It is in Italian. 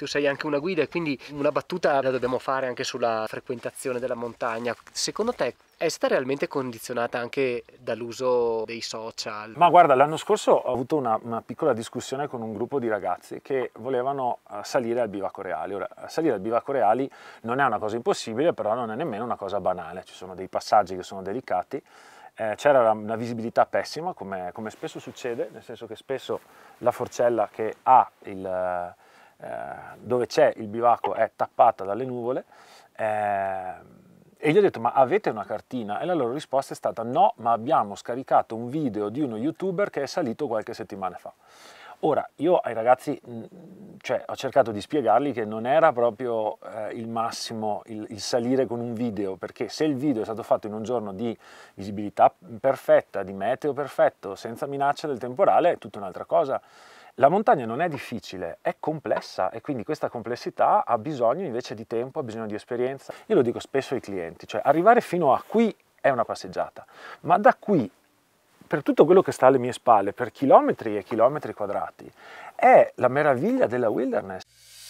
tu sei anche una guida e quindi una battuta la dobbiamo fare anche sulla frequentazione della montagna. Secondo te è stata realmente condizionata anche dall'uso dei social? Ma guarda, l'anno scorso ho avuto una, una, piccola discussione con un gruppo di ragazzi che volevano eh, salire al Bivacco Reali. Ora, salire al Bivacco Reali non è una cosa impossibile, però non è nemmeno una cosa banale, ci sono dei passaggi che sono delicati eh, c'era una visibilità pessima, come, come, spesso succede, nel senso che spesso la forcella che ha il, eh, dove c'è il bivacco è tappata dalle nuvole eh, e gli ho detto ma avete una cartina? E la loro risposta è stata no, ma abbiamo scaricato un video di uno youtuber che è salito qualche settimana fa. Ora, io ai ragazzi mm, cioè, ho cercato di spiegargli che non era proprio eh, il massimo il, il, salire con un video, perché se il video è stato fatto in un giorno di visibilità perfetta, di meteo perfetto, senza minaccia del temporale, è tutta un'altra cosa. La montagna non è difficile, è complessa e quindi questa complessità ha bisogno invece di tempo, ha bisogno di esperienza. Io lo dico spesso ai clienti, cioè arrivare fino a qui è una passeggiata, ma da qui, per tutto quello che sta alle mie spalle, per chilometri e chilometri quadrati, è la meraviglia della wilderness.